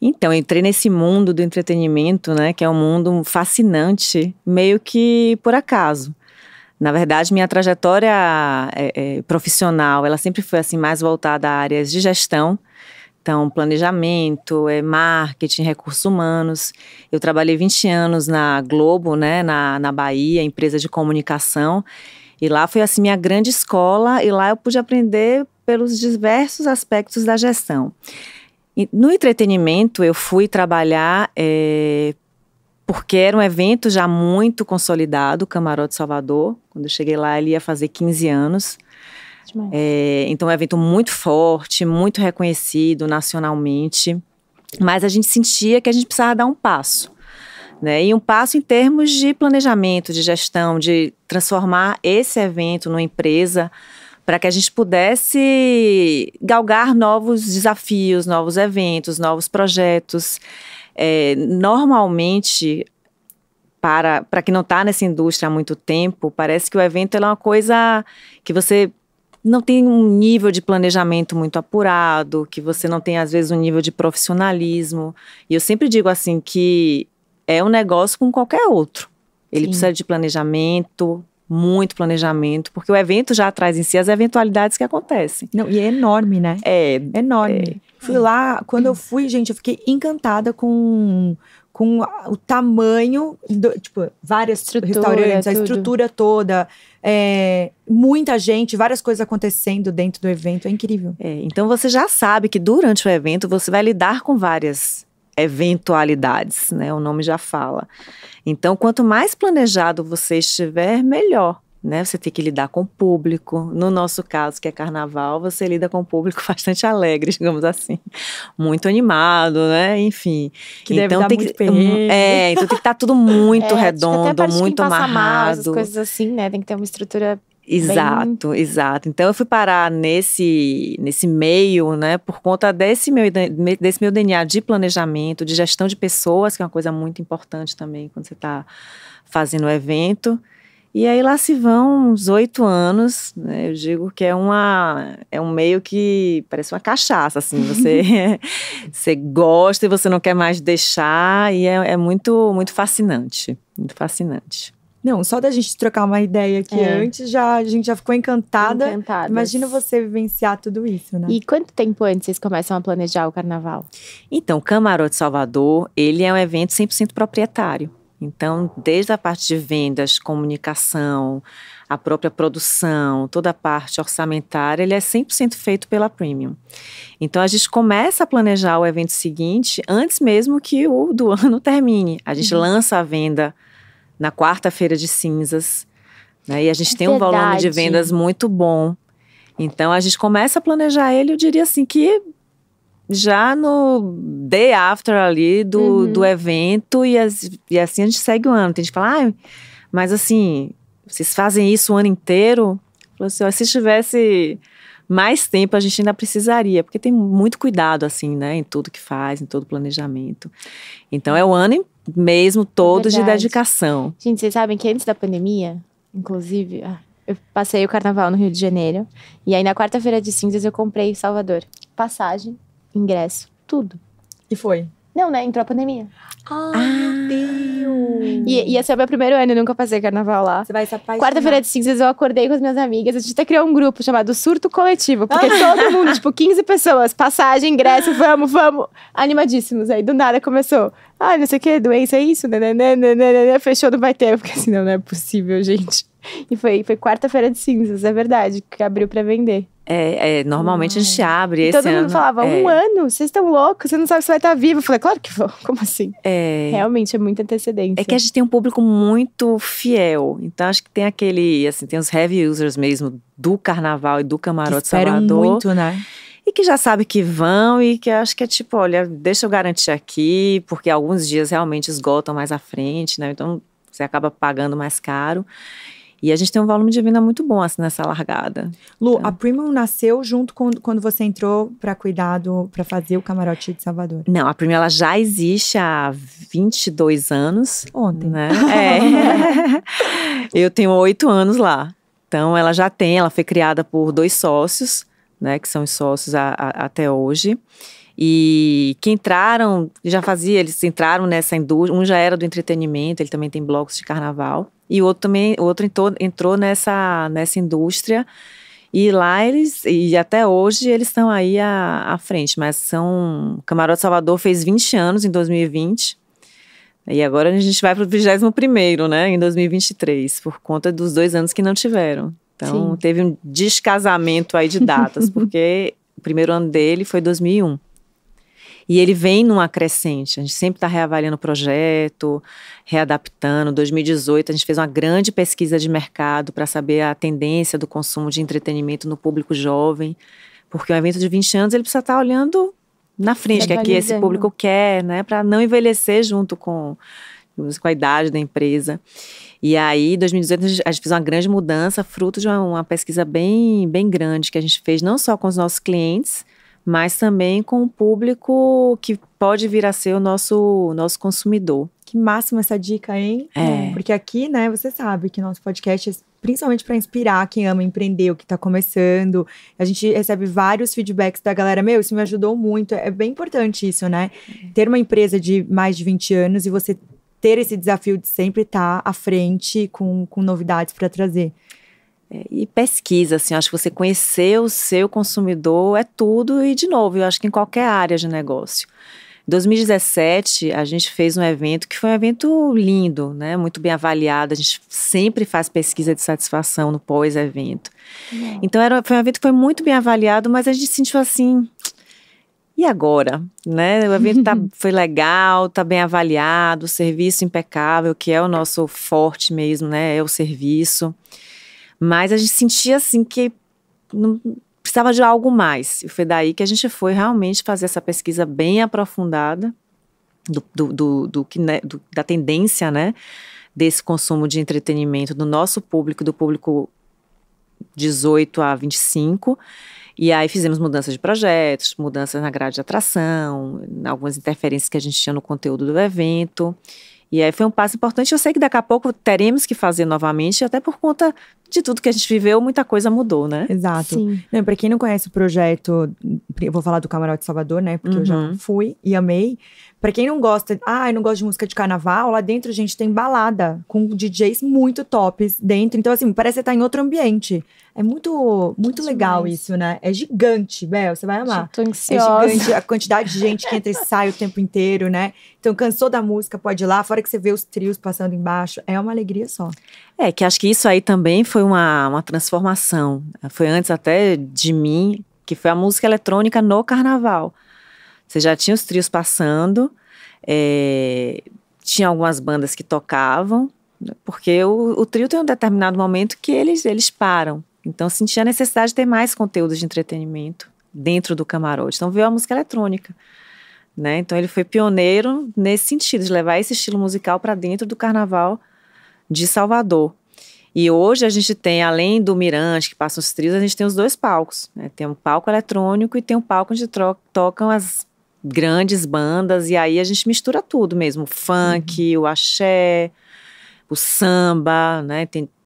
Então, eu entrei nesse mundo do entretenimento, né, que é um mundo fascinante, meio que por acaso. Na verdade, minha trajetória é, é, profissional, ela sempre foi assim mais voltada a áreas de gestão, então planejamento, é, marketing, recursos humanos. Eu trabalhei 20 anos na Globo, né, na, na Bahia, empresa de comunicação, e lá foi assim minha grande escola e lá eu pude aprender pelos diversos aspectos da gestão. No entretenimento, eu fui trabalhar é, porque era um evento já muito consolidado, Camarote Salvador. Quando eu cheguei lá, ele ia fazer 15 anos. É, então, é um evento muito forte, muito reconhecido nacionalmente. Mas a gente sentia que a gente precisava dar um passo. Né? E um passo em termos de planejamento, de gestão, de transformar esse evento numa empresa para que a gente pudesse galgar novos desafios, novos eventos, novos projetos. É, normalmente, para, para quem não está nessa indústria há muito tempo, parece que o evento é uma coisa que você não tem um nível de planejamento muito apurado, que você não tem, às vezes, um nível de profissionalismo. E eu sempre digo assim que é um negócio como qualquer outro. Ele Sim. precisa de planejamento, muito planejamento, porque o evento já traz em si as eventualidades que acontecem. Não, e é enorme, né? É. enorme. É. Fui lá, quando eu fui, gente, eu fiquei encantada com com o tamanho, do, tipo, várias estrutura, restaurantes, a estrutura toda, é, muita gente, várias coisas acontecendo dentro do evento, é incrível. É, então você já sabe que durante o evento você vai lidar com várias eventualidades, né? O nome já fala. Então, quanto mais planejado você estiver, melhor. Né? Você tem que lidar com o público. No nosso caso, que é carnaval, você lida com o público bastante alegre, digamos assim, muito animado, né? Enfim. Que então deve tem muito que hum, perrengue. é, então tem que estar tá tudo muito é, redondo, muito amarrado. Mal, coisas assim, né? Tem que ter uma estrutura Exato, Bem... exato. Então eu fui parar nesse nesse meio, né, por conta desse meu desse meu DNA de planejamento, de gestão de pessoas, que é uma coisa muito importante também quando você está fazendo o um evento. E aí lá se vão uns oito anos, né? Eu digo que é uma é um meio que parece uma cachaça, assim. Você você gosta e você não quer mais deixar e é, é muito muito fascinante, muito fascinante. Não, só da gente trocar uma ideia aqui é. antes, já, a gente já ficou encantada. Imagina você vivenciar tudo isso, né? E quanto tempo antes vocês começam a planejar o carnaval? Então, Camarote Salvador, ele é um evento 100% proprietário. Então, desde a parte de vendas, comunicação, a própria produção, toda a parte orçamentária, ele é 100% feito pela Premium. Então, a gente começa a planejar o evento seguinte antes mesmo que o do ano termine. A gente uhum. lança a venda na quarta-feira de cinzas. Né? E a gente é tem verdade. um volume de vendas muito bom. Então a gente começa a planejar ele, eu diria assim, que já no day after ali do, uhum. do evento, e, as, e assim a gente segue o ano. Tem gente que fala, ah, mas assim, vocês fazem isso o ano inteiro? assim, se tivesse mais tempo, a gente ainda precisaria, porque tem muito cuidado, assim, né, em tudo que faz, em todo planejamento. Então é o ano mesmo todos é de dedicação. Gente, vocês sabem que antes da pandemia, inclusive, ah, eu passei o carnaval no Rio de Janeiro. E aí na quarta-feira de cinzas eu comprei Salvador. Passagem, ingresso, tudo. E foi? Não, né? Entrou a pandemia. Ah, meu Deus! E, e esse é o meu primeiro ano, eu nunca passei carnaval lá. Você vai se apaixonar. Quarta-feira de cinzas eu acordei com as minhas amigas. A gente até criou um grupo chamado Surto Coletivo. Porque ah. todo mundo, tipo, 15 pessoas, passagem, ingresso, vamos, vamos. Animadíssimos. Aí do nada começou. Ah, não sei o que, doença é isso, né, né, né, né, fechou, não vai ter. Eu fiquei assim, não, não é possível, gente. E foi, foi quarta-feira de cinzas, é verdade, que abriu para vender. É, é, normalmente a gente abre e esse todo ano. mundo falava, é. um ano? Vocês estão loucos? Você não sabe se vai estar tá vivo? Eu falei, claro que vou. Como assim? É. Realmente é muita antecedência. É que a gente tem um público muito fiel. Então acho que tem aquele, assim, tem os heavy users mesmo do carnaval e do camarote que esperam Salvador. muito, né? E que já sabe que vão e que acho que é tipo, olha, deixa eu garantir aqui, porque alguns dias realmente esgotam mais à frente, né? Então você acaba pagando mais caro. E a gente tem um volume de venda muito bom assim, nessa largada. Lu, então. a Premium nasceu junto com quando você entrou para cuidado, para fazer o camarote de Salvador? Não, a Premium ela já existe há 22 anos. Ontem. Né? É. Eu tenho oito anos lá. Então ela já tem, ela foi criada por dois sócios, né, que são os sócios a, a, até hoje e que entraram, já fazia, eles entraram nessa indústria, um já era do entretenimento, ele também tem blocos de carnaval, e o outro também, o outro entrou, entrou nessa, nessa indústria. E lá eles, e até hoje eles estão aí à, à frente, mas são. Camarote Salvador fez 20 anos em 2020. E agora a gente vai para o 21, né, em 2023, por conta dos dois anos que não tiveram. Então Sim. teve um descasamento aí de datas, porque o primeiro ano dele foi 2001. E ele vem numa crescente. A gente sempre está reavaliando o projeto, readaptando. 2018, a gente fez uma grande pesquisa de mercado para saber a tendência do consumo de entretenimento no público jovem. Porque é um evento de 20 anos, ele precisa estar tá olhando na frente, que é que esse público quer, né? Para não envelhecer junto com, com a idade da empresa. E aí, em 2018, a gente fez uma grande mudança, fruto de uma, uma pesquisa bem, bem grande que a gente fez, não só com os nossos clientes, mas também com o público que pode vir a ser o nosso, nosso consumidor. Que máxima essa dica, hein? É. é porque aqui, né, você sabe que nosso podcast é principalmente para inspirar quem ama empreender, o que está começando. A gente recebe vários feedbacks da galera. Meu, isso me ajudou muito. É bem importante isso, né? É. Ter uma empresa de mais de 20 anos e você ter esse desafio de sempre estar tá à frente com, com novidades para trazer. É, e pesquisa, assim, acho que você conhecer o seu consumidor é tudo e de novo, eu acho que em qualquer área de negócio. Em 2017, a gente fez um evento que foi um evento lindo, né? Muito bem avaliado. A gente sempre faz pesquisa de satisfação no pós-evento. Então, era, foi um evento que foi muito bem avaliado, mas a gente sentiu assim. E agora, né? O evento tá, foi legal, tá bem avaliado, o serviço impecável, que é o nosso forte mesmo, né? É o serviço. Mas a gente sentia assim que não precisava de algo mais. E foi daí que a gente foi realmente fazer essa pesquisa bem aprofundada do, do, do, do né, do, da tendência, né? Desse consumo de entretenimento do nosso público, do público 18 a 25. E aí fizemos mudanças de projetos, mudanças na grade de atração, algumas interferências que a gente tinha no conteúdo do evento. E aí foi um passo importante. Eu sei que daqui a pouco teremos que fazer novamente, até por conta de tudo que a gente viveu, muita coisa mudou, né? Exato. Não, pra quem não conhece o projeto, eu vou falar do Camarote Salvador, né? Porque uhum. eu já uhum. fui e amei. Pra quem não gosta, ah, eu não gosto de música de carnaval, lá dentro, a gente, tem balada com DJs muito tops dentro. Então, assim, parece que você tá em outro ambiente. É muito, muito legal isso, né? É gigante, Bel, você vai amar. Tô é ansiosa. É gigante a quantidade de gente que entra e sai o tempo inteiro, né? Então, cansou da música, pode ir lá, fora que você vê os trios passando embaixo. É uma alegria só. É, que acho que isso aí também foi foi uma, uma transformação. Foi antes até de mim, que foi a música eletrônica no carnaval. Você já tinha os trios passando, é, tinha algumas bandas que tocavam, né, porque o, o, trio tem um determinado momento que eles, eles param. Então sentia a necessidade de ter mais conteúdo de entretenimento dentro do camarote. Então veio a música eletrônica. Né? Então ele foi pioneiro nesse sentido, de levar esse estilo musical para dentro do carnaval de Salvador. E hoje a gente tem, além do Mirante, que passa os trios, a gente tem os dois palcos. Né? Tem um palco eletrônico e tem um palco onde tocam as grandes bandas. E aí a gente mistura tudo mesmo: o funk, uhum. o axé, o samba, né? Tem